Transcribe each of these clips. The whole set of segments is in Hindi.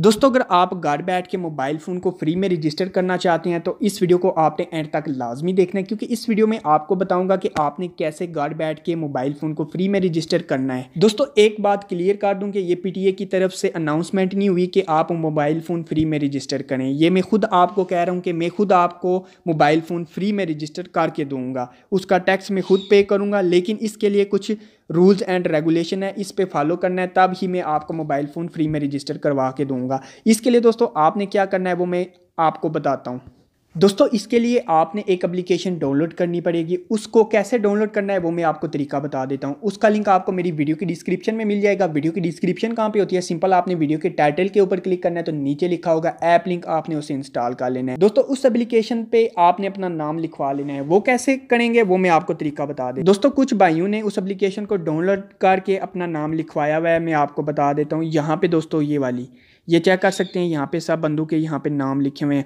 दोस्तों अगर आप घर बैठ के मोबाइल फ़ोन को फ्री में रजिस्टर करना चाहते हैं तो इस वीडियो को आपने एंड तक लाजमी देखना है क्योंकि इस वीडियो में आपको बताऊंगा कि आपने कैसे घर बैठ के मोबाइल फ़ोन को फ्री में रजिस्टर करना है दोस्तों एक बात क्लियर कर दूं कि ये पीटीए की तरफ से अनाउंसमेंट नहीं हुई कि आप मोबाइल फ़ोन फ्री में रजिस्टर करें ये मैं खुद आपको कह रहा हूँ कि मैं खुद आपको मोबाइल फ़ोन फ्री में रजिस्टर करके दूँगा उसका टैक्स मैं खुद पे करूँगा लेकिन इसके लिए कुछ रूल्स एंड रेगुलेशन है इस पर फॉलो करना है तब ही मैं आपको मोबाइल फ़ोन फ्री में रजिस्टर करवा के दूँगा इसके लिए दोस्तों आपने क्या करना है वो मैं आपको बताता हूँ दोस्तों इसके लिए आपने एक एप्लीकेशन डाउनलोड करनी पड़ेगी उसको कैसे डाउनलोड करना है वो मैं आपको तरीका बता देता हूँ उसका लिंक आपको मेरी वीडियो की डिस्क्रिप्शन में मिल जाएगा वीडियो की डिस्क्रिप्शन कहाँ पे होती है सिंपल आपने वीडियो के टाइटल के ऊपर क्लिक करना है तो नीचे लिखा होगा ऐप लिंक आपने उसे इंस्टॉल कर लेना है दोस्तों उस एप्लीकेशन पे आपने अपना नाम लिखवा लेना है वो कैसे करेंगे वो मैं आपको तरीका बता दें दोस्तों कुछ भाइयों ने उस एप्लीकेशन को डाउनलोड करके अपना नाम लिखवाया हुआ है मैं आपको बता देता हूँ यहाँ पे दोस्तों ये वाली ये चेक कर सकते हैं यहाँ पे सब बंदूक के यहाँ पे नाम लिखे हुए हैं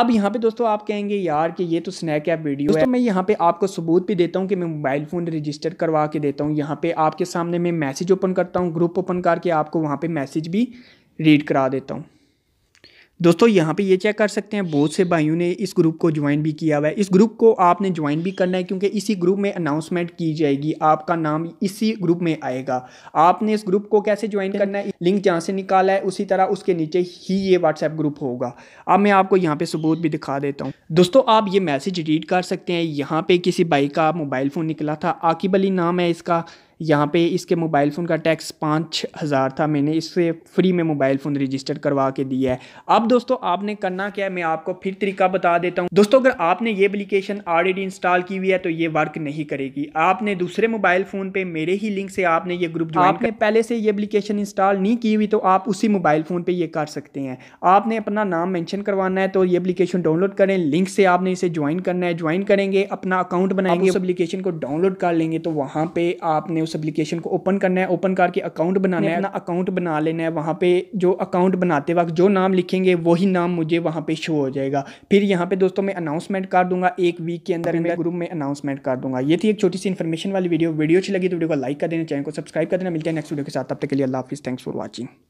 अब यहाँ पे दोस्तों आप कहेंगे यार कि ये तो स्नैक ऐप वीडियो है तो मैं यहाँ पे आपको सबूत भी देता हूँ कि मैं मोबाइल फ़ोन रजिस्टर करवा के देता हूँ यहाँ पे आपके सामने मैं मैसेज ओपन करता हूँ ग्रुप ओपन करके आपको वहाँ पे मैसेज भी रीड करा देता हूँ दोस्तों यहाँ पे ये चेक कर सकते हैं बहुत से भाइयों ने इस ग्रुप को ज्वाइन भी किया हुआ है इस ग्रुप को आपने ज्वाइन भी करना है क्योंकि इसी ग्रुप में अनाउंसमेंट की जाएगी आपका नाम इसी ग्रुप में आएगा आपने इस ग्रुप को कैसे ज्वाइन करना है लिंक जहाँ से निकाला है उसी तरह उसके नीचे ही ये व्हाट्सएप ग्रुप होगा अब मैं आपको यहाँ पर सबूत भी दिखा देता हूँ दोस्तों आप ये मैसेज रीड कर सकते हैं यहाँ पर किसी भाई का मोबाइल फ़ोन निकला था आकिब अली नाम है इसका यहाँ पे इसके मोबाइल फ़ोन का टैक्स पाँच हज़ार था मैंने इससे फ्री में मोबाइल फ़ोन रजिस्टर करवा के दिया है अब दोस्तों आपने करना क्या है मैं आपको फिर तरीका बता देता हूँ दोस्तों अगर आपने ये एप्लीकेशन ऑलरेडी इंस्टॉल की हुई है तो ये वर्क नहीं करेगी आपने दूसरे मोबाइल फ़ोन पर मेरे ही लिंक से आपने ये ग्रुप आपने कर... पहले से ये एप्लीकेशन इंस्टॉल नहीं की हुई तो आप उसी मोबाइल फ़ोन पर ये कर सकते हैं आपने अपना नाम मैंशन करवाना है तो ये अपलीकेशन डाउनलोड करें लिंक से आपने इसे ज्वाइन करना है ज्वाइन करेंगे अपना अकाउंट बनाएंगे उस एप्लीकेशन को डाउनलोड कर लेंगे तो वहाँ पर आपने उस एप्लीकेशन को ओपन करना है ओपन करके अकाउंट बनाना है अपना अकाउंट बना लेना है वहाँ पे जो अकाउंट बनाते वक्त जो नाम लिखेंगे वही नाम मुझे वहाँ पे शो हो जाएगा फिर यहाँ पे दोस्तों मैं अनाउंसमेंट कर दूंगा एक वीक के अंदर मैं ग्रुप में अनाउंसमेंट कर दूंगा ये थी एक छोटी सी इन्फॉर्मेशन वाली वीडियो वीडियो अच्छी लगी तो वीडियो को लाइक कर देना चैनल को सब्सक्राइब कर देना मिलता है नेक्स्ट वीडियो के साथ तब तक के लिए अल्लाह हाफिज़ थैंक्स फॉर वॉचिंग